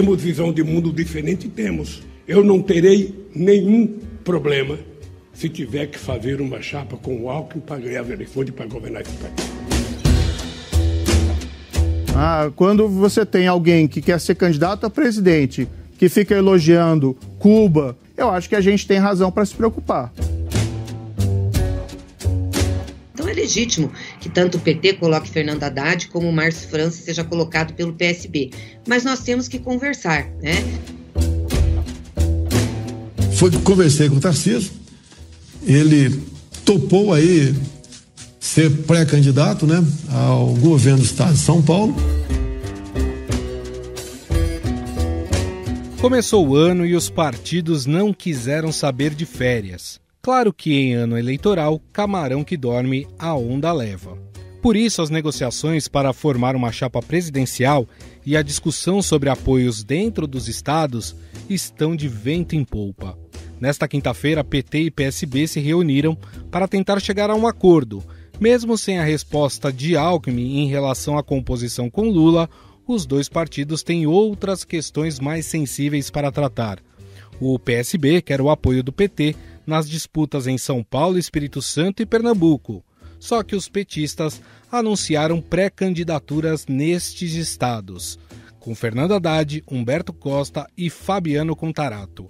Temos visão de mundo diferente? Temos. Eu não terei nenhum problema se tiver que fazer uma chapa com o Alckmin para ganhar as eleições e para governar esse país. Ah, quando você tem alguém que quer ser candidato a presidente, que fica elogiando Cuba, eu acho que a gente tem razão para se preocupar. Então é legítimo que tanto o PT coloque Fernando Haddad como o Márcio França seja colocado pelo PSB. Mas nós temos que conversar, né? Foi que conversei com o Tarcísio, ele topou aí ser pré-candidato, né, ao governo do estado de São Paulo. Começou o ano e os partidos não quiseram saber de férias. Claro que em ano eleitoral, camarão que dorme, a onda leva. Por isso, as negociações para formar uma chapa presidencial e a discussão sobre apoios dentro dos estados estão de vento em polpa. Nesta quinta-feira, PT e PSB se reuniram para tentar chegar a um acordo. Mesmo sem a resposta de Alckmin em relação à composição com Lula, os dois partidos têm outras questões mais sensíveis para tratar. O PSB quer o apoio do PT nas disputas em São Paulo, Espírito Santo e Pernambuco. Só que os petistas anunciaram pré-candidaturas nestes estados, com Fernando Haddad, Humberto Costa e Fabiano Contarato.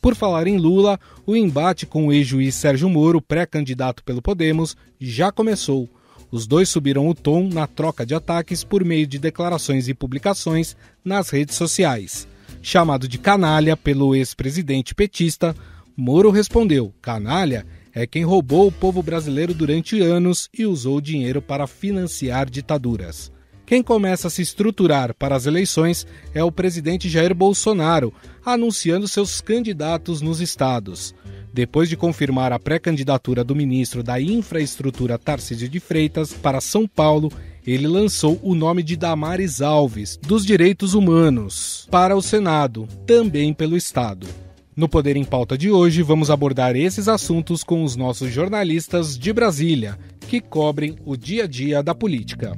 Por falar em Lula, o embate com o ex-juiz Sérgio Moro, pré-candidato pelo Podemos, já começou. Os dois subiram o tom na troca de ataques por meio de declarações e publicações nas redes sociais. Chamado de canalha pelo ex-presidente petista, Moro respondeu: canalha é quem roubou o povo brasileiro durante anos e usou o dinheiro para financiar ditaduras. Quem começa a se estruturar para as eleições é o presidente Jair Bolsonaro, anunciando seus candidatos nos estados. Depois de confirmar a pré-candidatura do ministro da Infraestrutura Tarcísio de Freitas para São Paulo, ele lançou o nome de Damares Alves, dos Direitos Humanos, para o Senado, também pelo Estado. No Poder em Pauta de hoje, vamos abordar esses assuntos com os nossos jornalistas de Brasília, que cobrem o dia a dia da política.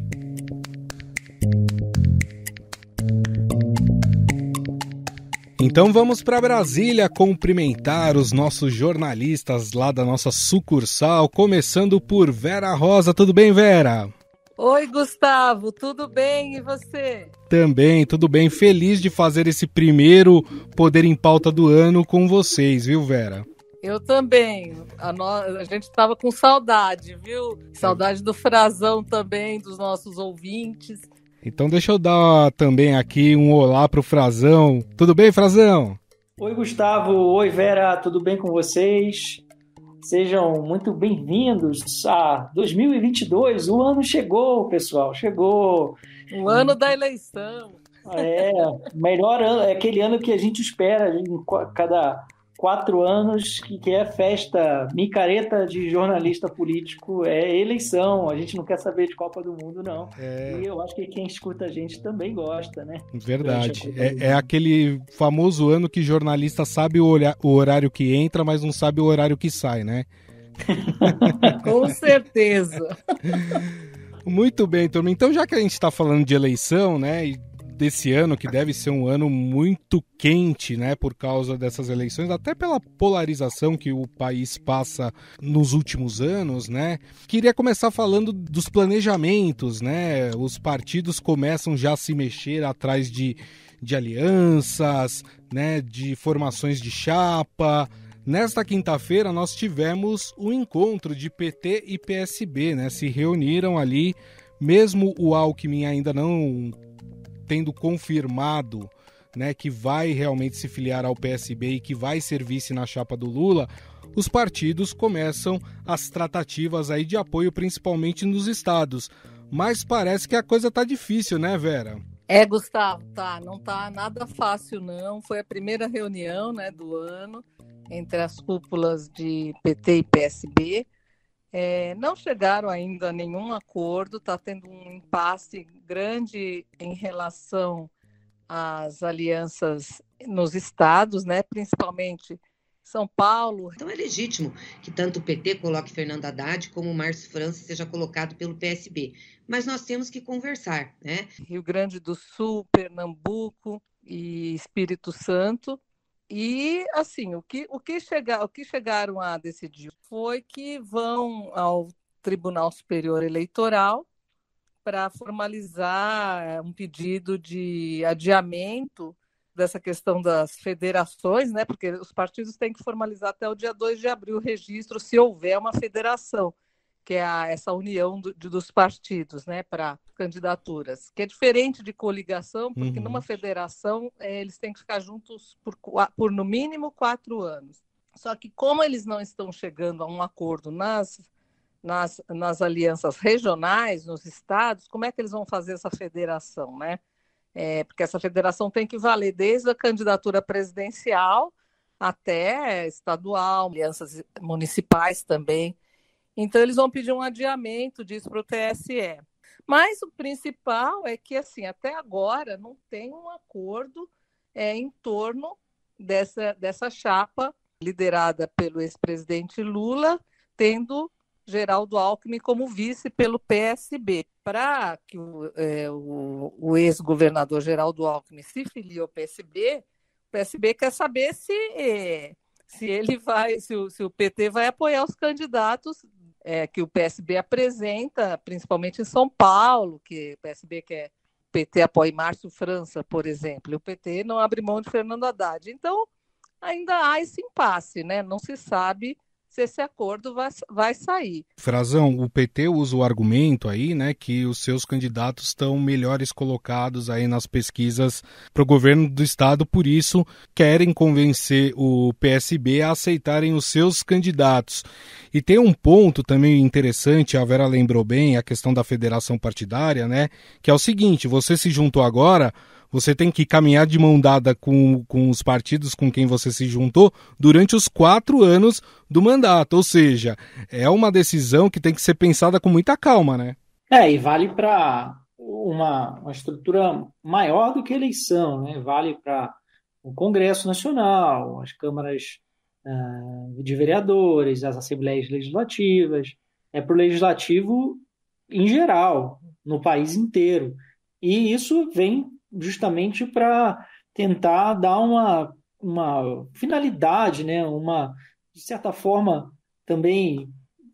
Então vamos para Brasília cumprimentar os nossos jornalistas lá da nossa sucursal, começando por Vera Rosa. Tudo bem, Vera? Oi, Gustavo, tudo bem e você? Também, tudo bem. Feliz de fazer esse primeiro Poder em Pauta do ano com vocês, viu, Vera? Eu também. A, no... a gente estava com saudade, viu? Saudade do frasão também, dos nossos ouvintes. Então deixa eu dar também aqui um olá para o Frazão. Tudo bem, Frazão? Oi, Gustavo. Oi, Vera. Tudo bem com vocês? Sejam muito bem-vindos a 2022. O ano chegou, pessoal, chegou. O ano da eleição. É, melhor ano, é aquele ano que a gente espera em cada quatro anos que, que é festa, micareta de jornalista político, é eleição, a gente não quer saber de Copa do Mundo, não. É... E eu acho que quem escuta a gente também gosta, né? Verdade. É, é, aquele famoso ano que jornalista sabe o, o horário que entra, mas não sabe o horário que sai, né? Com certeza. Muito bem, turma. Então, já que a gente está falando de eleição, né, e desse ano, que deve ser um ano muito quente, né, por causa dessas eleições, até pela polarização que o país passa nos últimos anos, né? Queria começar falando dos planejamentos, né? Os partidos começam já a se mexer atrás de, de alianças, né, de formações de chapa, Nesta quinta-feira nós tivemos o um encontro de PT e PSB, né? Se reuniram ali, mesmo o Alckmin ainda não tendo confirmado né, que vai realmente se filiar ao PSB e que vai ser vice na chapa do Lula, os partidos começam as tratativas aí de apoio, principalmente nos estados. Mas parece que a coisa tá difícil, né, Vera? É, Gustavo, tá, não tá nada fácil não. Foi a primeira reunião, né, do ano entre as cúpulas de PT e PSB. É, não chegaram ainda a nenhum acordo, está tendo um impasse grande em relação às alianças nos estados, né, principalmente São Paulo. Então é legítimo que tanto o PT coloque Fernando Haddad como o Márcio França seja colocado pelo PSB, mas nós temos que conversar. Né? Rio Grande do Sul, Pernambuco e Espírito Santo e assim, o que, o que, chega, o que chegaram a decidir foi que vão ao Tribunal Superior Eleitoral para formalizar eh, um pedido de adiamento dessa questão das federações, né? Porque os partidos têm que formalizar até o dia 2 de abril o registro se houver uma federação que é a, essa união do, de, dos partidos né, para candidaturas, que é diferente de coligação, porque uhum. numa federação é, eles têm que ficar juntos por, por no mínimo quatro anos. Só que como eles não estão chegando a um acordo nas, nas, nas alianças regionais, nos estados, como é que eles vão fazer essa federação, né? É, porque essa federação tem que valer desde a candidatura presidencial até estadual, alianças municipais também. Então, eles vão pedir um adiamento disso para o TSE. Mas o principal é que, assim, até agora não tem um acordo é, em torno dessa, dessa chapa liderada pelo ex-presidente Lula, tendo Geraldo Alckmin como vice pelo PSB. Para que o, é, o, o ex-governador Geraldo Alckmin se filie ao PSB, o PSB quer saber se, é, se ele vai, se o, se o PT vai apoiar os candidatos é, que o PSB apresenta, principalmente em São Paulo, que o PSB quer o PT apoia Márcio França, por exemplo, e o PT não abre mão de Fernando Haddad. Então, ainda há esse impasse, né? Não se sabe se esse acordo vai, vai sair. Frazão, o PT usa o argumento aí, né, que os seus candidatos estão melhores colocados aí nas pesquisas para o governo do estado, por isso querem convencer o PSB a aceitarem os seus candidatos. E tem um ponto também interessante, a Vera lembrou bem, a questão da federação partidária, né, que é o seguinte, você se juntou agora você tem que caminhar de mão dada com, com os partidos com quem você se juntou durante os quatro anos do mandato. Ou seja, é uma decisão que tem que ser pensada com muita calma, né? É, e vale para uma, uma estrutura maior do que eleição, né? Vale para o Congresso Nacional, as câmaras uh, de vereadores, as assembleias legislativas, é para o legislativo em geral, no país inteiro. E isso vem justamente para tentar dar uma, uma finalidade, né? uma, de certa forma, também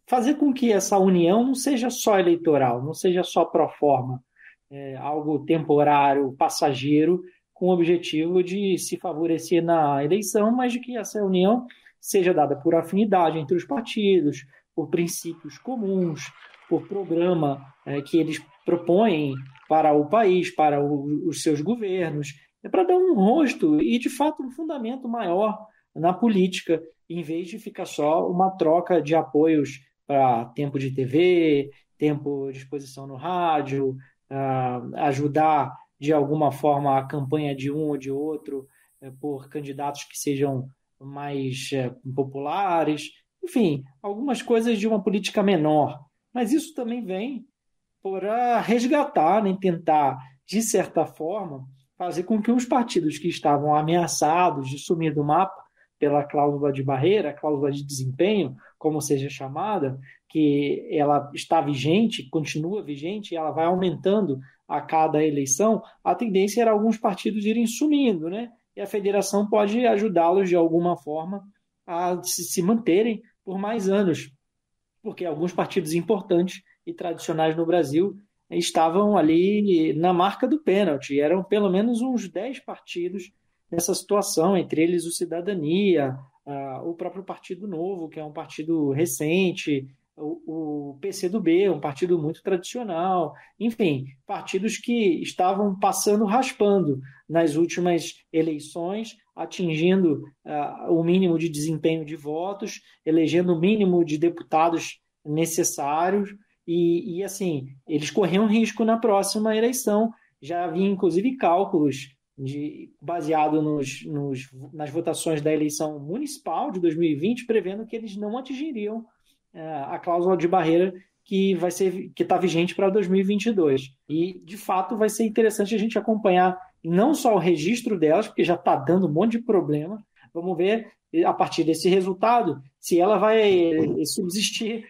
fazer com que essa união não seja só eleitoral, não seja só pro forma, é, algo temporário, passageiro, com o objetivo de se favorecer na eleição, mas de que essa união seja dada por afinidade entre os partidos, por princípios comuns, por programa é, que eles propõem para o país, para o, os seus governos, é para dar um rosto e, de fato, um fundamento maior na política, em vez de ficar só uma troca de apoios para tempo de TV, tempo de exposição no rádio, ah, ajudar de alguma forma a campanha de um ou de outro eh, por candidatos que sejam mais eh, populares, enfim, algumas coisas de uma política menor. Mas isso também vem para resgatar, né, tentar, de certa forma, fazer com que os partidos que estavam ameaçados de sumir do mapa pela cláusula de barreira, cláusula de desempenho, como seja chamada, que ela está vigente, continua vigente, ela vai aumentando a cada eleição, a tendência era alguns partidos irem sumindo, né? E a federação pode ajudá-los de alguma forma a se manterem por mais anos, porque alguns partidos importantes e tradicionais no Brasil estavam ali na marca do pênalti. Eram pelo menos uns 10 partidos nessa situação, entre eles o Cidadania, o próprio Partido Novo, que é um partido recente, o, PCdoB, um partido muito tradicional, enfim, partidos que estavam passando raspando nas últimas eleições, atingindo o mínimo de desempenho de votos, elegendo o mínimo de deputados necessários e, e assim, eles corriam risco na próxima eleição. Já havia, inclusive, cálculos de, baseado nos, nos, nas votações da eleição municipal de 2020, prevendo que eles não atingiriam uh, a cláusula de barreira que vai ser que está vigente para 2022. E de fato vai ser interessante a gente acompanhar não só o registro delas, porque já está dando um monte de problema. Vamos ver a partir desse resultado se ela vai eh, subsistir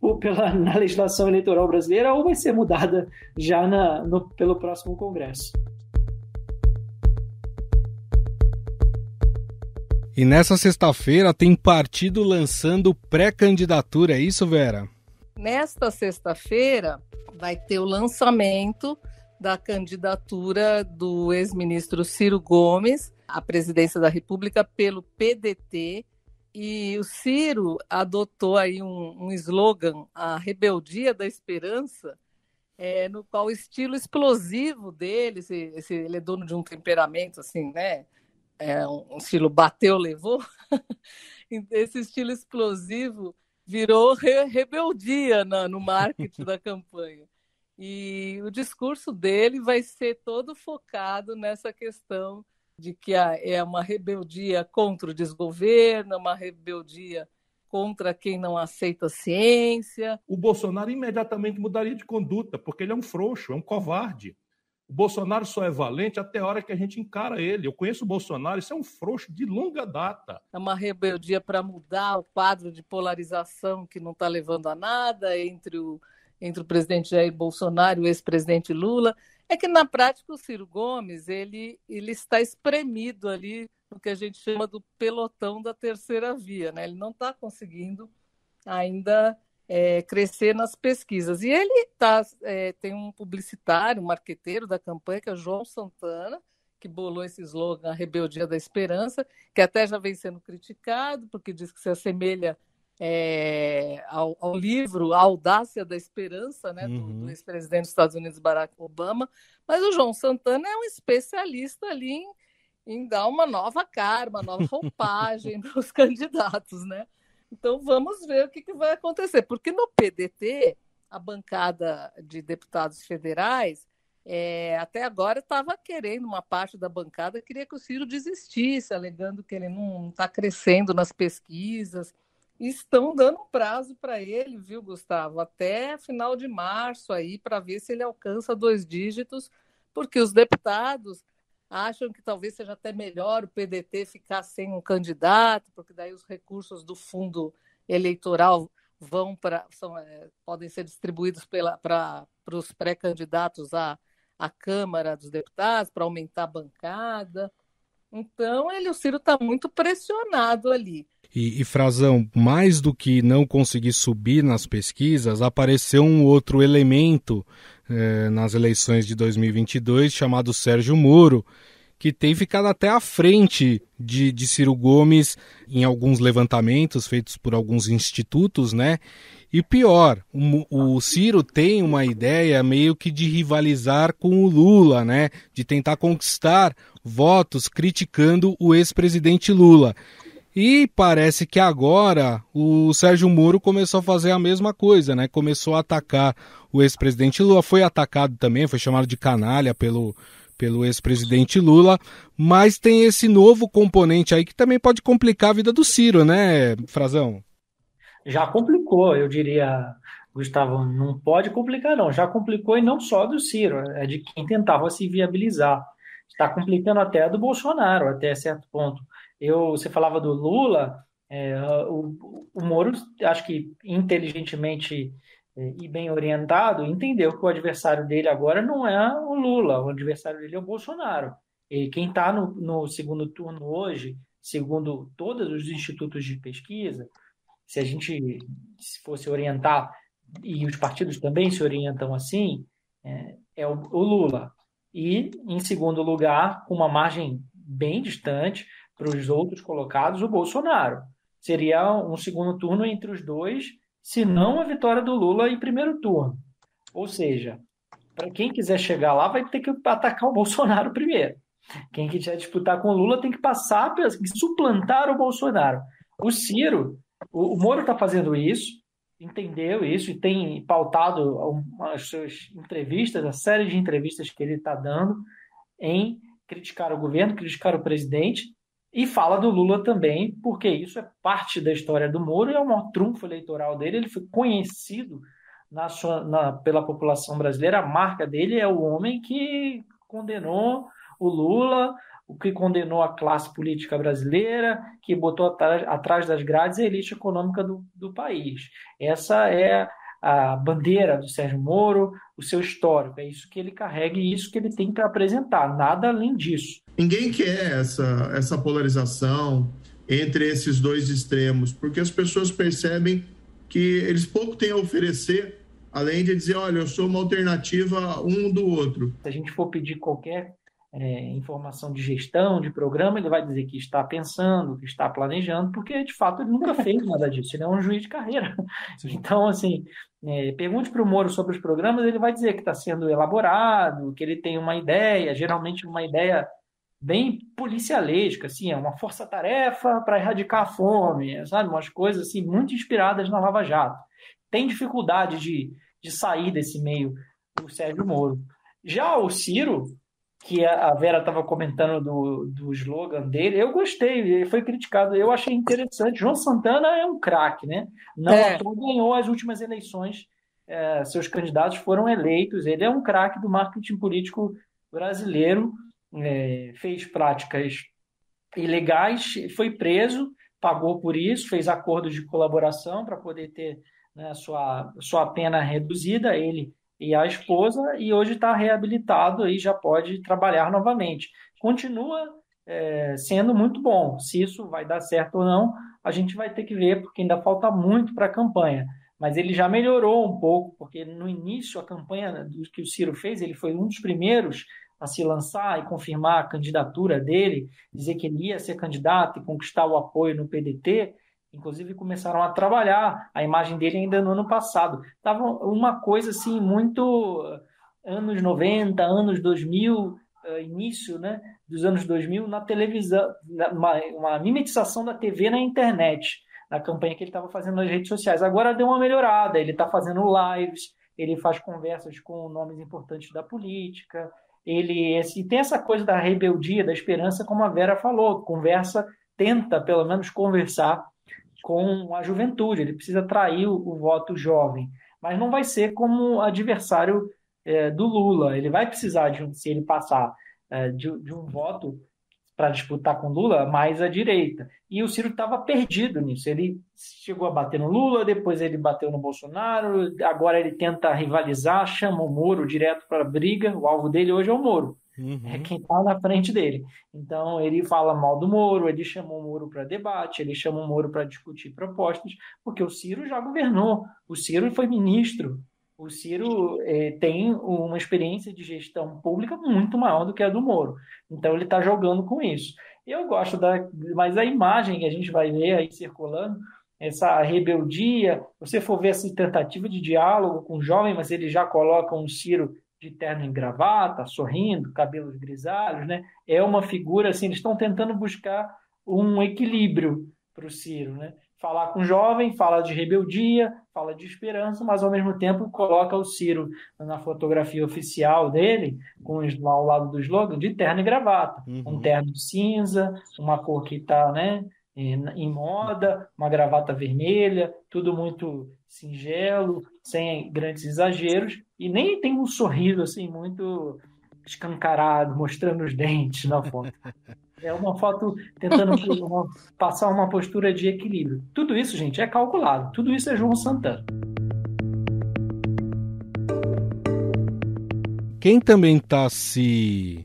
ou pela, na legislação eleitoral brasileira ou vai ser mudada já na, no, pelo próximo Congresso. E nessa sexta-feira tem partido lançando pré-candidatura, é isso, Vera? Nesta sexta-feira vai ter o lançamento da candidatura do ex-ministro Ciro Gomes à presidência da República pelo PDT, e o Ciro adotou aí um, um slogan, a rebeldia da esperança, é, no qual o estilo explosivo dele, esse, esse, ele é dono de um temperamento assim, né? É um, um estilo bateu, levou. Esse estilo explosivo virou re rebeldia na, no marketing da campanha. E o discurso dele vai ser todo focado nessa questão de que é uma rebeldia contra o desgoverno, uma rebeldia contra quem não aceita a ciência. O Bolsonaro imediatamente mudaria de conduta, porque ele é um frouxo, é um covarde. O Bolsonaro só é valente até a hora que a gente encara ele. Eu conheço o Bolsonaro, isso é um frouxo de longa data. É uma rebeldia para mudar o quadro de polarização que não está levando a nada entre o, entre o presidente Jair Bolsonaro e o ex-presidente Lula, é que na prática o Ciro Gomes ele, ele está espremido ali no que a gente chama do pelotão da terceira via, né? Ele não está conseguindo ainda é, crescer nas pesquisas. E ele tá, é, tem um publicitário, um marqueteiro da campanha, que é João Santana, que bolou esse slogan A Rebeldia da Esperança, que até já vem sendo criticado, porque diz que se assemelha é, ao, ao, livro A Audácia da Esperança, né, uhum. do, do uhum. ex-presidente dos Estados Unidos, Barack Obama. Mas o João Santana é um especialista ali em, em dar uma nova cara, uma nova roupagem para os candidatos, né? Então vamos ver o que, que vai acontecer, porque no PDT, a bancada de deputados federais, é, até agora estava querendo, uma parte da bancada queria que o Ciro desistisse, alegando que ele não está crescendo nas pesquisas estão dando prazo para ele, viu, Gustavo? Até final de março aí, para ver se ele alcança dois dígitos, porque os deputados acham que talvez seja até melhor o PDT ficar sem um candidato, porque daí os recursos do fundo eleitoral vão para é, podem ser distribuídos para os pré-candidatos à, à Câmara dos Deputados para aumentar a bancada. Então ele o Ciro está muito pressionado ali. E, e Frazão, mais do que não conseguir subir nas pesquisas, apareceu um outro elemento eh, nas eleições de 2022 chamado Sérgio Moro, que tem ficado até à frente de, de Ciro Gomes em alguns levantamentos feitos por alguns institutos, né? E pior, o, o, Ciro tem uma ideia meio que de rivalizar com o Lula, né? De tentar conquistar votos criticando o ex-presidente Lula. E parece que agora o Sérgio Moro começou a fazer a mesma coisa, né? Começou a atacar o ex-presidente Lula, foi atacado também, foi chamado de canalha pelo, pelo ex-presidente Lula, mas tem esse novo componente aí que também pode complicar a vida do Ciro, né, Frazão? Já complicou, eu diria, Gustavo, não pode complicar não, já complicou e não só do Ciro, é de quem tentava se viabilizar. Está complicando até a do Bolsonaro, até certo ponto eu, você falava do Lula, é, o, o Moro, acho que inteligentemente é, e bem orientado, entendeu que o adversário dele agora não é o Lula, o adversário dele é o Bolsonaro. E quem está no, no, segundo turno hoje, segundo todos os institutos de pesquisa, se a gente se fosse orientar, e os partidos também se orientam assim, é, é o, o Lula. E, em segundo lugar, com uma margem bem distante, para os outros colocados o Bolsonaro. Seria um segundo turno entre os dois, se não a vitória do Lula em primeiro turno. Ou seja, para quem quiser chegar lá, vai ter que atacar o Bolsonaro primeiro. Quem quiser disputar com o Lula tem que passar, para suplantar o Bolsonaro. O Ciro, o, o Moro está fazendo isso, entendeu isso e tem pautado as suas entrevistas, a série de entrevistas que ele está dando em criticar o governo, criticar o presidente e fala do Lula também, porque isso é parte da história do Moro e é o maior trunfo eleitoral dele. Ele foi conhecido na sua, na, pela população brasileira. A marca dele é o homem que condenou o Lula, o que condenou a classe política brasileira, que botou atrás, atrás das grades a elite econômica do, do país. Essa é a bandeira do Sérgio Moro, o seu histórico. É isso que ele carrega e isso que ele tem para apresentar, nada além disso. Ninguém quer essa, essa polarização entre esses dois extremos, porque as pessoas percebem que eles pouco têm a oferecer, além de dizer, olha, eu sou uma alternativa um do outro. Se a gente for pedir qualquer é, informação de gestão, de programa, ele vai dizer que está pensando, que está planejando, porque de fato ele nunca fez nada disso, ele é um juiz de carreira. Sim. Então, assim, é, pergunte para o Moro sobre os programas, ele vai dizer que está sendo elaborado, que ele tem uma ideia, geralmente uma ideia bem policialesca, assim, é uma força-tarefa para erradicar a fome, sabe? Umas coisas assim, muito inspiradas na Lava Jato. Tem dificuldade de, de sair desse meio o Sérgio Moro. Já o Ciro, que a Vera estava comentando do, do slogan dele, eu gostei, ele foi criticado, eu achei interessante. João Santana é um craque, né? Não é. ganhou as últimas eleições, é, seus candidatos foram eleitos, ele é um craque do marketing político brasileiro, é, fez práticas ilegais, foi preso, pagou por isso, fez acordos de colaboração para poder ter né, sua, sua pena reduzida, ele e a esposa, e hoje está reabilitado e já pode trabalhar novamente. Continua é, sendo muito bom. Se isso vai dar certo ou não, a gente vai ter que ver, porque ainda falta muito para a campanha. Mas ele já melhorou um pouco, porque no início a campanha que o Ciro fez, ele foi um dos primeiros a se lançar e confirmar a candidatura dele, dizer que ele ia ser candidato e conquistar o apoio no PDT. Inclusive começaram a trabalhar a imagem dele ainda no ano passado. Tava uma coisa assim muito eh, anos 90, anos 2000, eh, início, né, dos anos 2000 na televisão, uma, mimetização da TV na internet, na campanha que ele estava fazendo nas redes sociais. Agora deu uma melhorada, ele está fazendo lives, ele faz conversas com nomes importantes da política, ele e tem essa coisa da rebeldia, da esperança, como a Vera falou, conversa, tenta pelo menos conversar com a juventude, ele precisa atrair o, o voto jovem. Mas não vai ser como adversário é, do Lula. Ele vai precisar, de, se ele passar, é, de, de um voto para disputar com Lula mais à direita. E o Ciro estava perdido nisso. Ele chegou a bater no Lula, depois ele bateu no Bolsonaro, agora ele tenta rivalizar, chama o Moro direto para a briga. O alvo dele hoje é o Moro. É uhum. É quem está na frente dele. Então, ele fala mal do Moro, ele chamou o Moro para debate, ele chama o Moro para discutir propostas, porque o Ciro já governou, o Ciro foi ministro, o Ciro eh, tem uma experiência de gestão pública muito maior do que a do Moro. Então, ele está jogando com isso. Eu gosto da. Mas a imagem que a gente vai ver aí circulando essa rebeldia, você for ver essa tentativa de diálogo com o jovem, mas ele já coloca um Ciro de terno e gravata, sorrindo, cabelos grisalhos, né? É uma figura assim, eles estão tentando buscar um equilíbrio para o Ciro, né? Falar com o jovem, fala de rebeldia, fala de esperança, mas ao mesmo tempo coloca o Ciro na fotografia oficial dele, com lá ao lado do slogan, de terno e gravata. Uhum. Um terno cinza, uma cor que está né, em moda, uma gravata vermelha, tudo muito singelo, sem grandes exageros, e nem tem um sorriso assim muito escancarado, mostrando os dentes na foto. É uma foto tentando passar uma postura de equilíbrio. Tudo isso, gente, é calculado. Tudo isso é João Santana. Quem também está se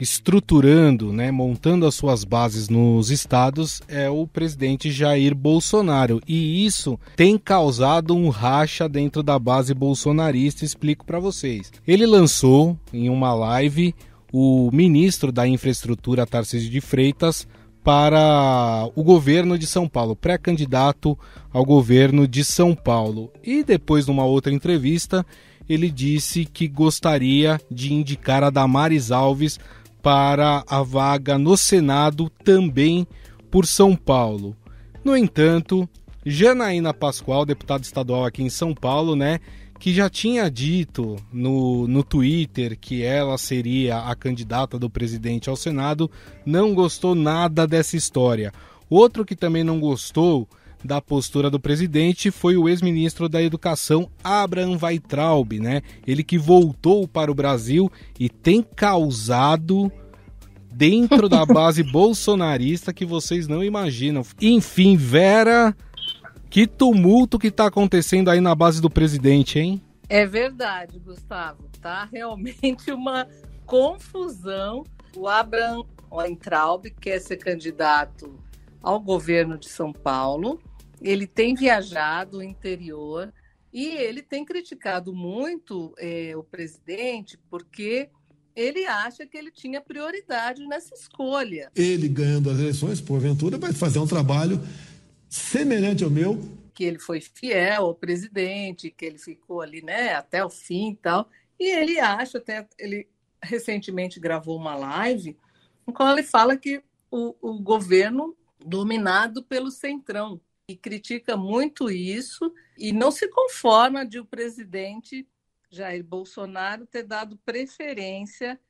estruturando, né, montando as suas bases nos estados é o presidente Jair Bolsonaro. E isso tem causado um racha dentro da base bolsonarista, explico para vocês. Ele lançou em uma live o ministro da Infraestrutura Tarcísio de Freitas para o governo de São Paulo, pré-candidato ao governo de São Paulo. E depois numa outra entrevista, ele disse que gostaria de indicar a Damares Alves para a vaga no Senado também por São Paulo. No entanto, Janaína Pascoal, deputada estadual aqui em São Paulo, né, que já tinha dito no, no Twitter que ela seria a candidata do presidente ao Senado, não gostou nada dessa história. Outro que também não gostou da postura do presidente foi o ex-ministro da Educação Abraham Weitraub, né? Ele que voltou para o Brasil e tem causado dentro da base bolsonarista que vocês não imaginam. Enfim, Vera, que tumulto que está acontecendo aí na base do presidente, hein? É verdade, Gustavo. Tá realmente uma confusão. O Abraham Weintraub quer é ser candidato ao governo de São Paulo ele tem viajado o interior e ele tem criticado muito é, o presidente porque ele acha que ele tinha prioridade nessa escolha. Ele ganhando as eleições, porventura, vai fazer um trabalho semelhante ao meu. Que ele foi fiel ao presidente, que ele ficou ali né, até o fim e tal. E ele acha, até ele recentemente gravou uma live em qual ele fala que o, o governo dominado pelo Centrão, e critica muito isso e não se conforma de o presidente Jair Bolsonaro ter dado preferência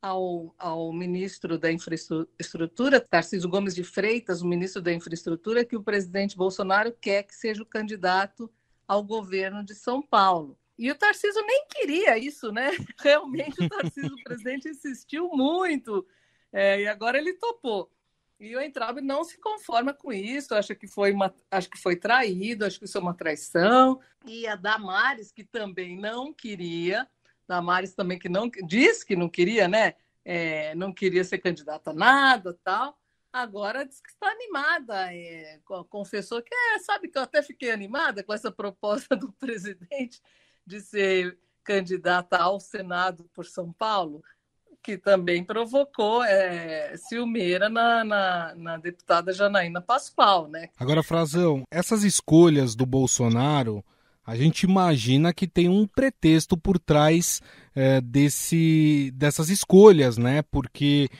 ao, ao ministro da Infraestrutura, Tarcísio Gomes de Freitas, o ministro da Infraestrutura, que o presidente Bolsonaro quer que seja o candidato ao governo de São Paulo. E o Tarcísio nem queria isso, né? Realmente o Tarcísio, o presidente, insistiu muito é, e agora ele topou. E o Entraub não se conforma com isso, acha que foi uma, acho que foi traído, acho que isso é uma traição. E a Damares, que também não queria, Damares também que não disse que não queria, né? É, não queria ser candidata a nada, tal. Agora diz que está animada, é, confessou que é, sabe que eu até fiquei animada com essa proposta do presidente de ser candidata ao Senado por São Paulo que também provocou é, ciumeira na, na, na, deputada Janaína Pascoal, né? Agora, Frazão, essas escolhas do Bolsonaro, a gente imagina que tem um pretexto por trás é, desse, dessas escolhas, né? Porque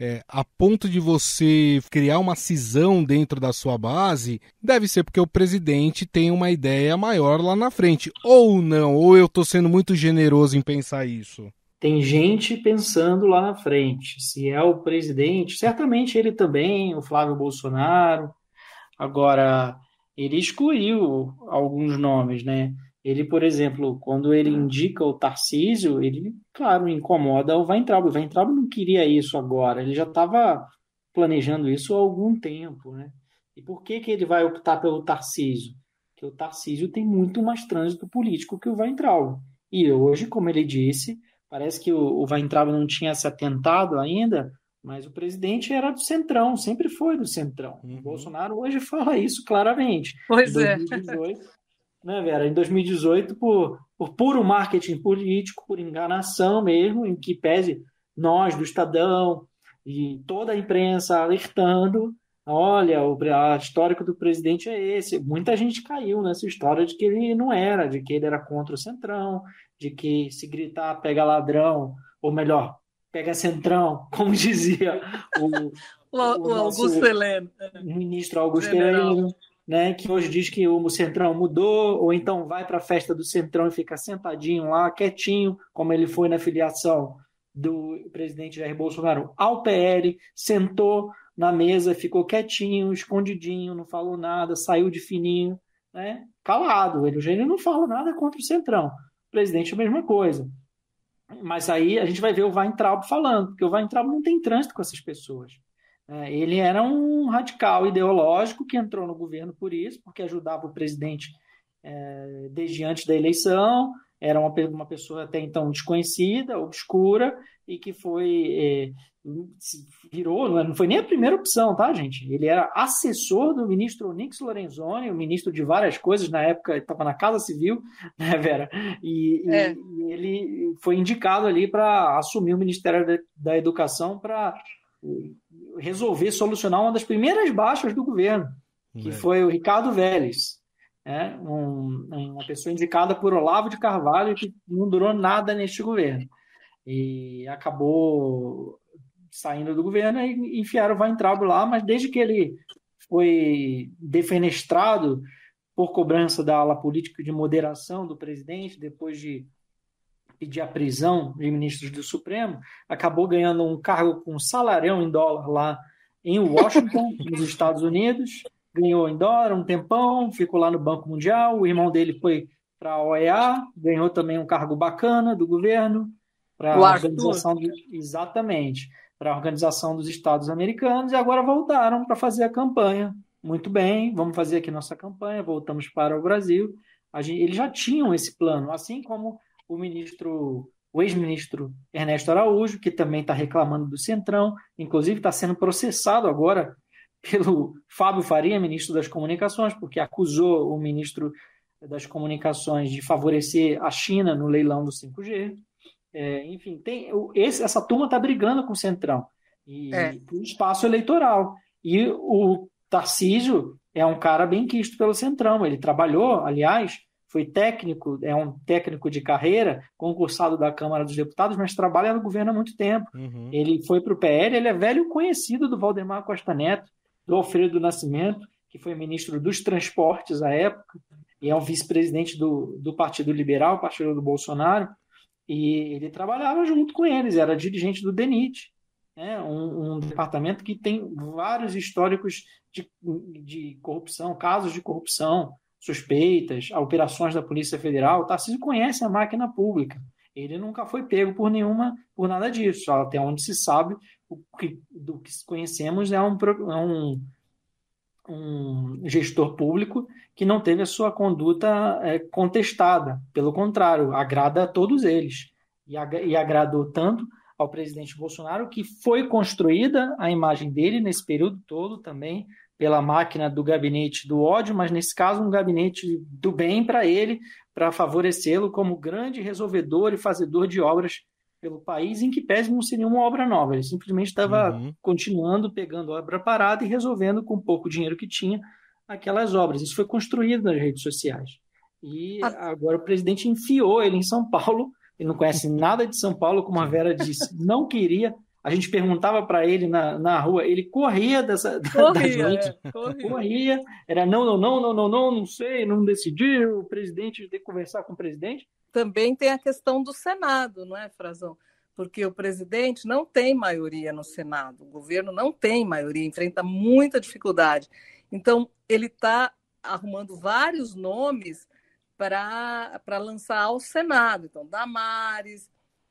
é, a ponto de você criar uma cisão dentro da sua base, deve ser porque o presidente tem uma ideia maior lá na frente. Ou não, ou eu estou sendo muito generoso em pensar isso tem gente pensando lá na frente. Se é o presidente, certamente ele também, o Flávio Bolsonaro. Agora, ele excluiu alguns nomes, né? Ele, por exemplo, quando ele indica o Tarcísio, ele, claro, incomoda o Weintraub. O Weintraub não queria isso agora, ele já estava planejando isso há algum tempo, né? E por que, que ele vai optar pelo Tarcísio? Porque o Tarcísio tem muito mais trânsito político que o Weintraub. E hoje, como ele disse, Parece que o, o Weintraub não tinha se atentado ainda, mas o presidente era do centrão, sempre foi do centrão. Uhum. O Bolsonaro hoje fala isso claramente. Pois em 2018, é. né, Vera? Em 2018, por, por puro marketing político, por enganação mesmo, em que pese nós do Estadão e toda a imprensa alertando, olha, o histórico do presidente é esse. Muita gente caiu nessa história de que ele não era, de que ele era contra o Centrão, de que se gritar pega ladrão, ou melhor, pega centrão, como dizia o, o, o, o Augusto Heleno. Né? Ministro Augusto Heleno. Né, que hoje diz que o Centrão mudou, ou então vai para a festa do Centrão e fica sentadinho lá, quietinho, como ele foi na filiação do presidente Jair Bolsonaro ao PL, sentou na mesa, ficou quietinho, escondidinho, não falou nada, saiu de fininho, né, calado. Ele, o Eugênio não fala nada contra o Centrão, presidente a mesma coisa. Mas aí a gente vai ver o Weintraub falando, porque o Weintraub não tem trânsito com essas pessoas. É, ele era um radical ideológico que entrou no governo por isso, porque ajudava o presidente é, desde antes da eleição, era uma, uma pessoa até então desconhecida, obscura, e que foi. É, virou, é, não foi nem a primeira opção, tá, gente? Ele era assessor do ministro Onyx Lorenzoni, o ministro de várias coisas, na época estava na Casa Civil, né, Vera? E, é. e, e ele foi indicado ali para assumir o Ministério da, da Educação para resolver solucionar uma das primeiras baixas do governo, que é. foi o Ricardo Vélez é, um, uma pessoa indicada por Olavo de Carvalho que não durou nada neste governo e acabou saindo do governo e enfiaram o Weintraub lá, mas desde que ele foi defenestrado por cobrança da ala política de moderação do presidente, depois de pedir a prisão de ministros do Supremo, acabou ganhando um cargo com um em dólar lá em Washington, nos Estados Unidos, ganhou em dólar um tempão, ficou lá no Banco Mundial. O irmão dele foi para a OEA, ganhou também um cargo bacana do governo. Para a organização do... Exatamente, para a Organização dos Estados Americanos. E agora voltaram para fazer a campanha. Muito bem, vamos fazer aqui nossa campanha, voltamos para o Brasil. Gente, eles já tinham esse plano, assim como o ministro o ex-ministro Ernesto Araújo, que também está reclamando do Centrão, inclusive está sendo processado agora pelo Fábio Faria, ministro das Comunicações, porque acusou o ministro das Comunicações de favorecer a China no leilão do 5G. É, enfim, tem esse, essa turma está brigando com o Centrão e, é. o espaço eleitoral. E o Tarcísio é um cara bem quisto pelo Centrão. Ele trabalhou, aliás, foi técnico, é um técnico de carreira, concursado da Câmara dos Deputados, mas trabalha no governo há muito tempo. Uhum. Ele foi para o PL, ele é velho conhecido do Valdemar Costa Neto do Alfredo Nascimento, que foi ministro dos Transportes à época, e é o vice-presidente do, do Partido Liberal, partido do Bolsonaro, e ele trabalhava junto com eles, era dirigente do DENIT, né? um, um departamento que tem vários históricos de, de corrupção, casos de corrupção, suspeitas, operações da Polícia Federal. O Tarcísio conhece a máquina pública. Ele nunca foi pego por nenhuma, por nada disso. Até onde se sabe, o que, do que conhecemos é um, é um, um gestor público que não teve a sua conduta é, contestada. Pelo contrário, agrada a todos eles. E, ag e agradou tanto ao presidente Bolsonaro que foi construída a imagem dele nesse período todo também pela máquina do gabinete do ódio, mas nesse caso um gabinete do bem para ele, para favorecê-lo como grande resolvedor e fazedor de obras pelo país, em que pese não ser uma obra nova, ele simplesmente estava uhum. continuando, pegando obra parada e resolvendo com pouco dinheiro que tinha aquelas obras. Isso foi construído nas redes sociais. E ah. agora o presidente enfiou ele em São Paulo, ele não conhece nada de São Paulo, como a Vera disse, não queria, a gente perguntava para ele na, na rua, ele corria dessa corria, da gente, é, corria. corria. era não, não, não, não, não, não, não sei, não decidi, o presidente tem que conversar com o presidente. Também tem a questão do Senado, não é, Frazão? Porque o presidente não tem maioria no Senado, o governo não tem maioria, enfrenta muita dificuldade. Então, ele está arrumando vários nomes para lançar ao Senado. Então, Damares,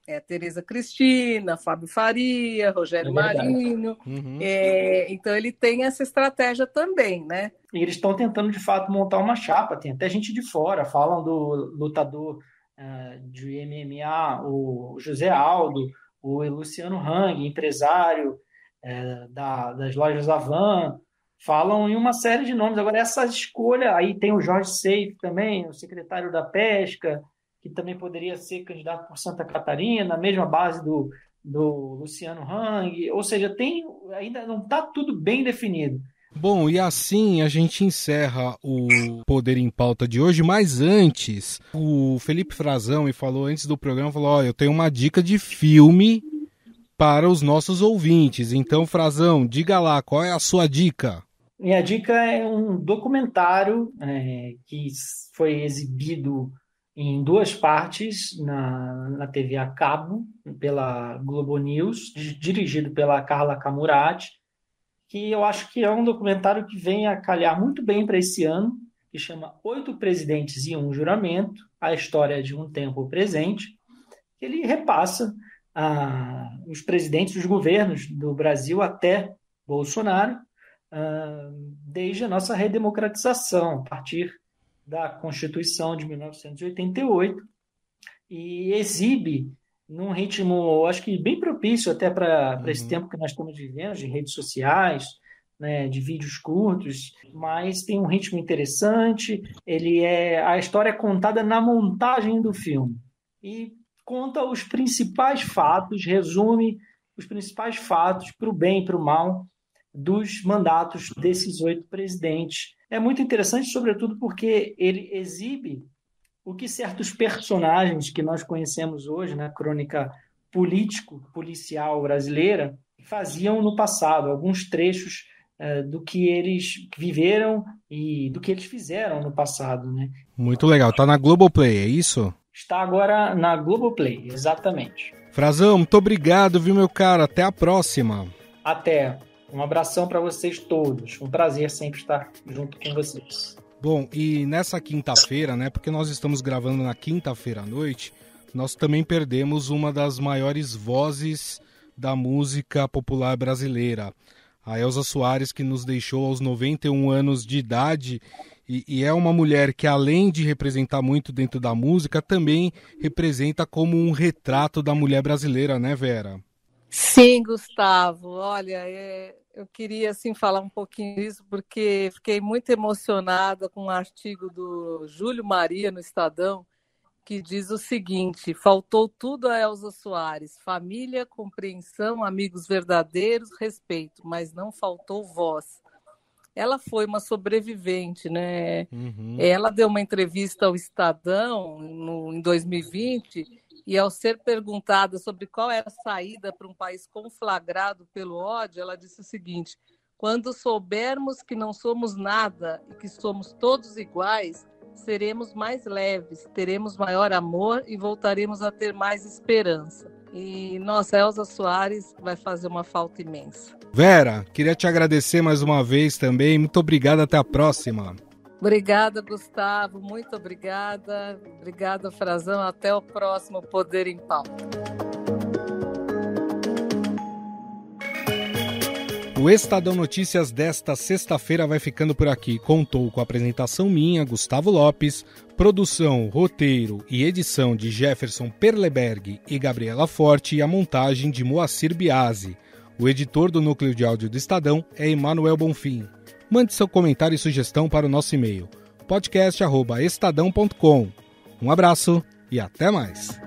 é, Tereza Cristina, Fábio Faria, Rogério é Marinho. Uhum. É, então ele tem essa estratégia também, né? E eles estão tentando de fato montar uma chapa. Tem até gente de fora, falam do lutador uh, de MMA, o José Aldo, o Luciano Hang, empresário uh, da, das lojas Avan. Falam em uma série de nomes. Agora, essa escolha, aí tem o Jorge Seif também, o secretário da Pesca, que também poderia ser candidato por Santa Catarina, na mesma base do, do Luciano Hang, ou seja, tem ainda não está tudo bem definido. Bom, e assim a gente encerra o Poder em Pauta de hoje, mas antes, o Felipe Frazão me falou antes do programa, falou, ó, eu tenho uma dica de filme para os nossos ouvintes. Então, Frazão, diga lá, qual é a sua dica? Minha dica é um documentário é, que foi exibido em duas partes na, na TV a cabo, pela Globo News, dirigido pela Carla Camurati, que eu acho que é um documentário que vem a calhar muito bem para esse ano, que chama Oito Presidentes e um Juramento, a história de um tempo presente, ele repassa ah, os presidentes dos governos do Brasil até Bolsonaro, ah, desde a nossa redemocratização, a partir da Constituição de 1988 e exibe num ritmo, acho que bem propício até para uhum. esse tempo que nós estamos vivendo, de redes sociais, né, de vídeos curtos, mas tem um ritmo interessante. Ele é a história é contada na montagem do filme e conta os principais fatos, resume os principais fatos para o bem e para o mal dos mandatos desses oito presidentes é muito interessante, sobretudo porque ele exibe o que certos personagens que nós conhecemos hoje na né, crônica político-policial brasileira faziam no passado, alguns trechos eh, do que eles viveram e do que eles fizeram no passado. Né? Muito legal. Está na Globoplay, é isso? Está agora na Globoplay, exatamente. Frazão, muito obrigado, viu, meu cara? Até a próxima. Até. Um abração para vocês todos. Um prazer sempre estar junto com vocês. Bom, e nessa quinta-feira, né? Porque nós estamos gravando na quinta-feira à noite, nós também perdemos uma das maiores vozes da música popular brasileira, a Elza Soares, que nos deixou aos 91 anos de idade. E, e, é uma mulher que, além de representar muito dentro da música, também representa como um retrato da mulher brasileira, né, Vera? Sim, Gustavo. Olha, é, eu queria assim falar um pouquinho disso porque fiquei muito emocionada com um artigo do Júlio Maria no Estadão que diz o seguinte: faltou tudo a Elza Soares, família, compreensão, amigos verdadeiros, respeito, mas não faltou voz. Ela foi uma sobrevivente, né? Uhum. Ela deu uma entrevista ao Estadão no, em 2020 e ao ser perguntada sobre qual é a saída para um país conflagrado pelo ódio, ela disse o seguinte: quando soubermos que não somos nada e que somos todos iguais, seremos mais leves, teremos maior amor e voltaremos a ter mais esperança. E nossa, Elza Soares vai fazer uma falta imensa. Vera, queria te agradecer mais uma vez também. Muito obrigado, até a próxima. Obrigada, Gustavo. Muito obrigada. Obrigada, Frazão. Até o próximo Poder em Pauta. O Estadão Notícias desta sexta-feira vai ficando por aqui. Contou com a apresentação minha, Gustavo Lopes, produção, roteiro e edição de Jefferson Perleberg e Gabriela Forte e a montagem de Moacir Biasi. O editor do núcleo de áudio do Estadão é Emanuel Bonfim. Mande seu comentário e sugestão para o nosso e-mail podcast@estadão.com. Um abraço e até mais.